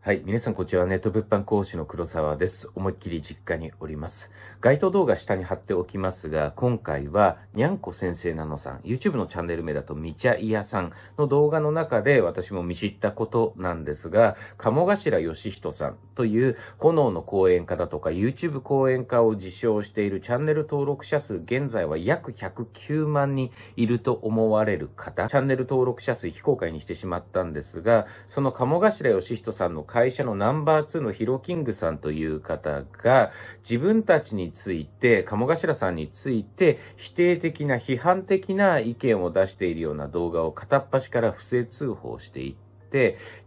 はい。皆さん、こんにちは。ネット物販講師の黒沢です。思いっきり実家におります。該当動画下に貼っておきますが、今回は、にゃんこ先生なのさん、YouTube のチャンネル名だと、みちゃいやさんの動画の中で、私も見知ったことなんですが、鴨頭義人さんという、炎の講演家だとか、YouTube 講演家を自称しているチャンネル登録者数、現在は約109万人いると思われる方、チャンネル登録者数非公開にしてしまったんですが、その鴨頭義人さんの会社のナンバー2のヒロキングさんという方が、自分たちについて、鴨頭さんについて、否定的な、批判的な意見を出しているような動画を片っ端から不正通報していて、、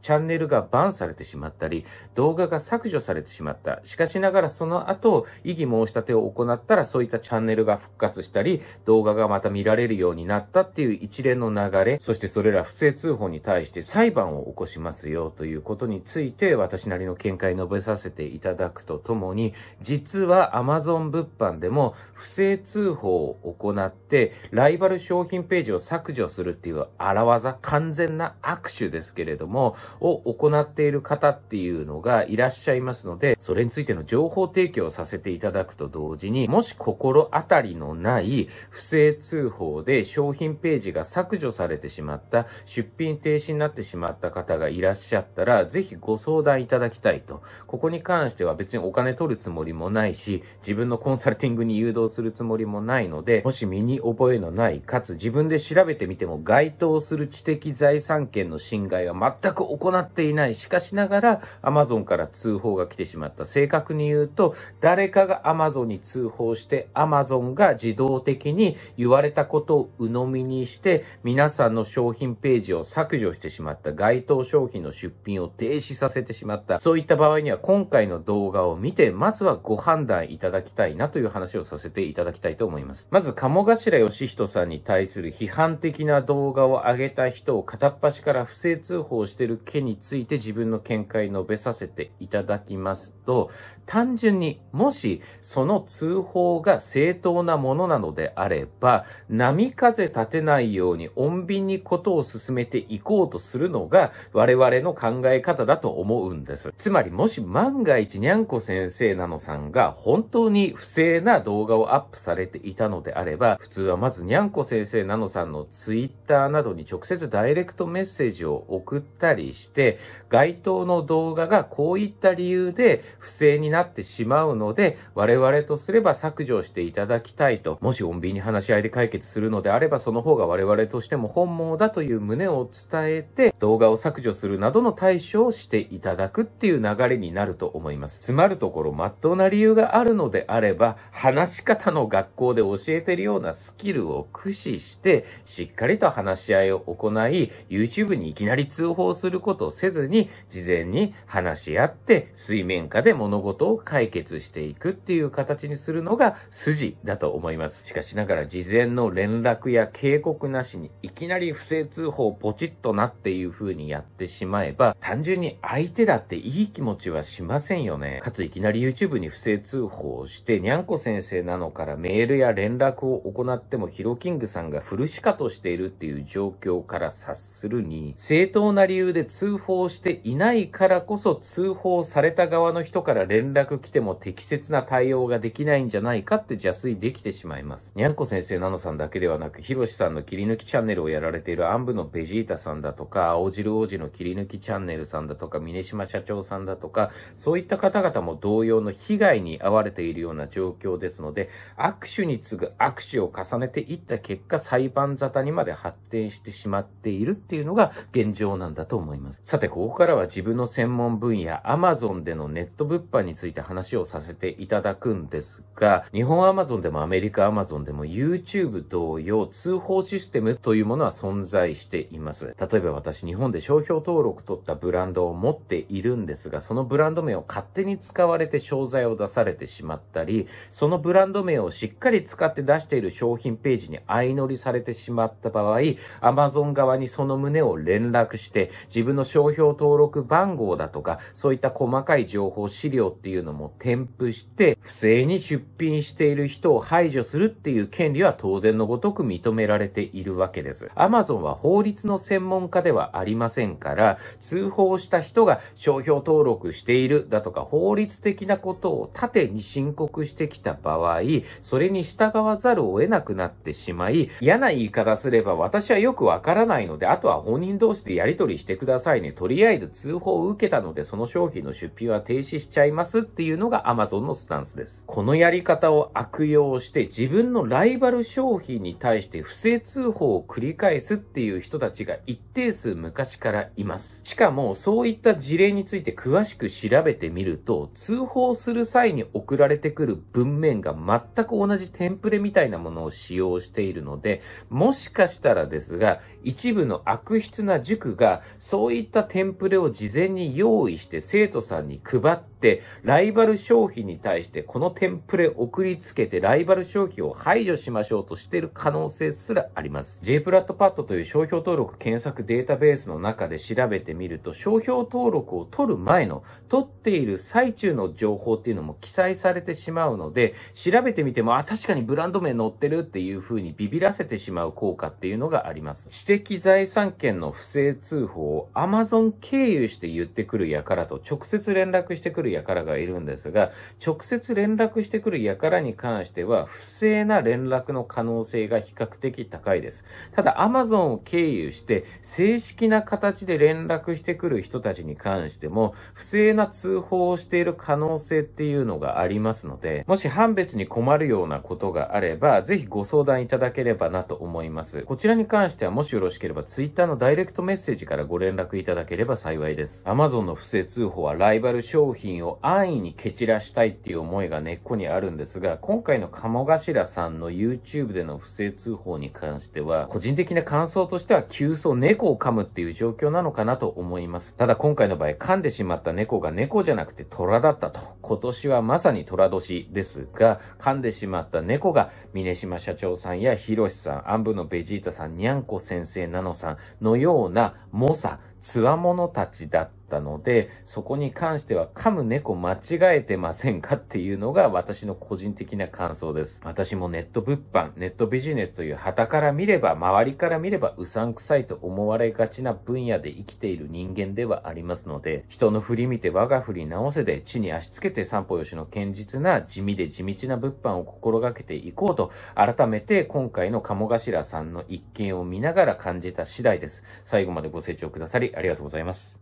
チャンネルがバンされてしまったり、動画が削除されてしまった。しかしながらその後、異議申し立てを行ったら、そういったチャンネルが復活したり、動画がまた見られるようになったっていう一連の流れ、そしてそれら不正通報に対して裁判を起こしますよということについて、私なりの見解述べさせていただくとともに、実は Amazon 物販でも不正通報を行って、ライバル商品ページを削除するっていう荒技、完全な握手ですけれどれども、を行っている方っていうのがいらっしゃいますので、それについての情報提供をさせていただくと同時に、もし心当たりのない不正通報で商品ページが削除されてしまった、出品停止になってしまった方がいらっしゃったら、ぜひご相談いただきたいと。ここに関しては別にお金取るつもりもないし、自分のコンサルティングに誘導するつもりもないので、もし身に覚えのない、かつ自分で調べてみても該当する知的財産権の侵害は全く行っていない。しかしながら Amazon から通報が来てしまった。正確に言うと、誰かが Amazon に通報して Amazon が自動的に言われたことを鵜呑みにして、皆さんの商品ページを削除してしまった。該当商品の出品を停止させてしまった。そういった場合には今回の動画を見て、まずはご判断いただきたいなという話をさせていただきたいと思います。まず、鴨頭義人さんに対する批判的な動画を上げた人を片っ端から不正通報報してる件について自分の見解述べさせていただきますと、単純にもしその通報が正当なものなのであれば、波風立てないように穏便にことを進めていこうとするのが我々の考え方だと思うんです。つまりもし万が一にゃんこ先生なのさんが本当に不正な動画をアップされていたのであれば、普通はまずにゃんこ先生なのさんのツイッターなどに直接ダイレクトメッセージを送っったりして、該当の動画がこういった理由で不正になってしまうので、我々とすれば削除していただきたいと、もし穏便に話し合いで解決するのであれば、その方が我々としても本望だという旨を伝えて、動画を削除するなどの対処をしていただくっていう流れになると思います。つまるところ、真っ当な理由があるのであれば、話し方の学校で教えてるようなスキルを駆使して、しっかりと話し合いを行い、YouTube にいきなり通通報することをせずに、事前に話し合って、水面下で物事を解決していくっていう形にするのが筋だと思います。しかしながら、事前の連絡や警告なしに、いきなり不正通報ポチッとなっていう風にやってしまえば、単純に相手だっていい気持ちはしませんよね。かついきなり YouTube に不正通報をして、にゃんこ先生なのからメールや連絡を行ってもヒロキングさんがフルシカとしているっていう状況から察するに、正当なな理由で通報していないからこそ通報された側の人から連絡来ても適切な対応ができないんじゃないかって邪推できてしまいます。にゃんこ先生、なのさんだけではなく、ひろしさんの切り抜きチャンネルをやられている暗部のベジータさんだとか、青汁王子の切り抜きチャンネルさんだとか、峰島社長さんだとか、そういった方々も同様の被害に遭われているような状況ですので、握手に次ぐ握手を重ねていった結果、裁判沙汰にまで発展してしまっているっていうのが現状なんです。んだと思います。さて、ここからは自分の専門分野、Amazon でのネット物販について話をさせていただくんですが、日本 Amazon でもアメリカ Amazon でも YouTube 同様通報システムというものは存在しています。例えば私、日本で商標登録取ったブランドを持っているんですが、そのブランド名を勝手に使われて商材を出されてしまったり、そのブランド名をしっかり使って出している商品ページに相乗りされてしまった場合、Amazon 側にその旨を連絡してして、自分の商標登録番号だとか、そういった細かい情報資料っていうのも添付して、不正に出品している人を排除するっていう権利は当然のごとく認められているわけです。Amazon は法律の専門家ではありませんから、通報した人が商標登録しているだとか、法律的なことを盾に申告してきた場合、それに従わざるを得なくなってしまい、嫌な言い方すれば私はよくわからないので、あとは本人同士でやり取りしてくださいね。とりあえず通報を受けたので、その商品の出品は停止しちゃいますっていうのが Amazon のスタンスです。このやり方を悪用して自分のライバル商品に対して不正通報を繰り返すっていう人たちが一定数昔からいます。しかも、そういった事例について詳しく調べてみると、通報する際に送られてくる文面が全く同じテンプレみたいなものを使用しているので、もしかしたらですが、一部の悪質な塾がそういったテンプレを事前に用意して生徒さんに配って、ライバル商品に対してこのテンプレ送りつけてライバル商品を排除しましょうとしている可能性すらあります。J プラットパッドという商標登録検索データベースの中で調べてみると、商標登録を取る前の、取っている最中の情報っていうのも記載されてしまうので、調べてみても、あ、確かにブランド名載ってるっていう風にビビらせてしまう効果っていうのがあります。知的財産権の不正通通報を Amazon 経由して言ってくる輩と直接連絡してくる輩がいるんですが、直接連絡してくる輩に関しては、不正な連絡の可能性が比較的高いです。ただ Amazon を経由して正式な形で連絡してくる人たちに関しても、不正な通報をしている可能性っていうのがありますので、もし判別に困るようなことがあれば、ぜひご相談いただければなと思います。こちらに関してはもしよろしければ Twitter のダイレクトメッセージからご連絡いただければ幸いです。Amazon の不正通報はライバル商品を安易に蹴散らしたいっていう思いが根っこにあるんですが、今回の鴨頭さんの YouTube での不正通報に関しては、個人的な感想としては、急走猫を噛むっていう状況なのかなと思います。ただ今回の場合、噛んでしまった猫が猫じゃなくて虎だったと。今年はまさに虎年ですが、噛んでしまった猫が、峰島社長さんやひろしさん、安部のベジータさん、にゃんこ先生、なのさんのような、猛者、強者たちだっったので、そこに関しては噛む猫間違えてませんかっていうのが私の個人的な感想です。私もネット物販、ネットビジネスという旗から見れば、周りから見ればうさんくさいと思われがちな分野で生きている人間ではありますので、人の振り見て我が振り直せで、地に足つけて散歩よしの堅実な地味で地道な物販を心がけていこうと、改めて今回の鴨頭さんの一件を見ながら感じた次第です。最後までご清聴くださりありがとうございます。